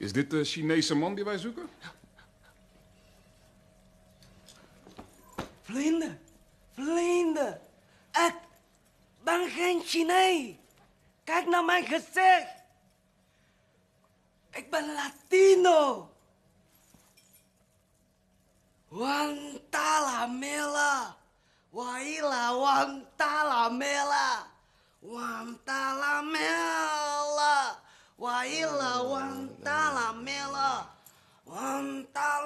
Is dit de Chinese man die wij zoeken? Vlinder, vlinder. Ik ben geen Chinees. Kijk naar mijn gezicht. Ik ben Latino. Wantalamela. Waila, wantalamela. Wantalamela. 了，完蛋了，灭了，完蛋。